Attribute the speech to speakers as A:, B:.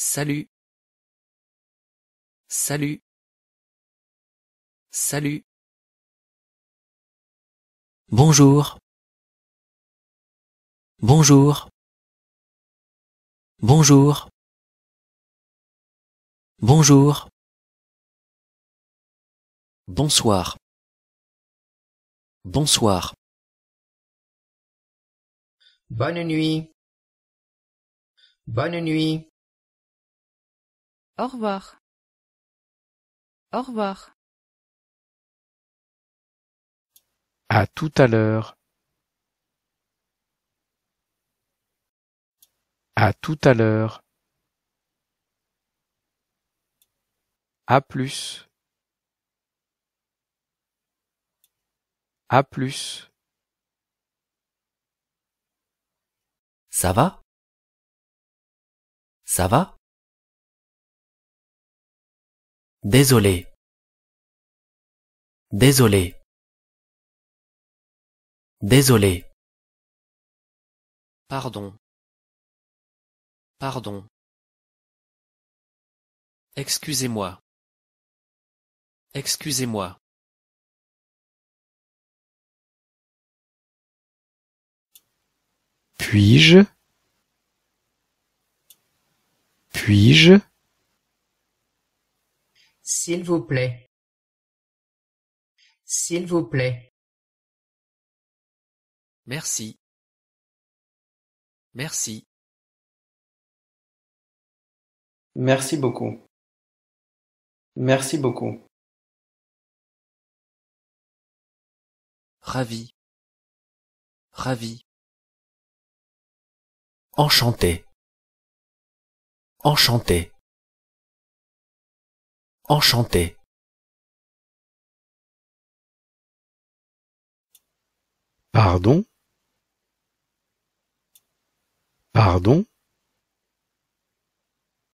A: Salut. Salut. Salut. Bonjour. Bonjour. Bonjour. Bonjour. Bonsoir. Bonsoir. Bonne nuit. Bonne nuit. Au revoir. Au revoir. À tout à l'heure. À tout à l'heure. À plus. À plus. Ça va Ça va Désolé. Désolé. Désolé. Pardon. Pardon. Excusez-moi. Excusez-moi. Puis-je Puis-je s'il vous plaît. S'il vous plaît. Merci. Merci. Merci beaucoup. Merci beaucoup. Ravi. Ravi. Enchanté. Enchanté enchanté Pardon Pardon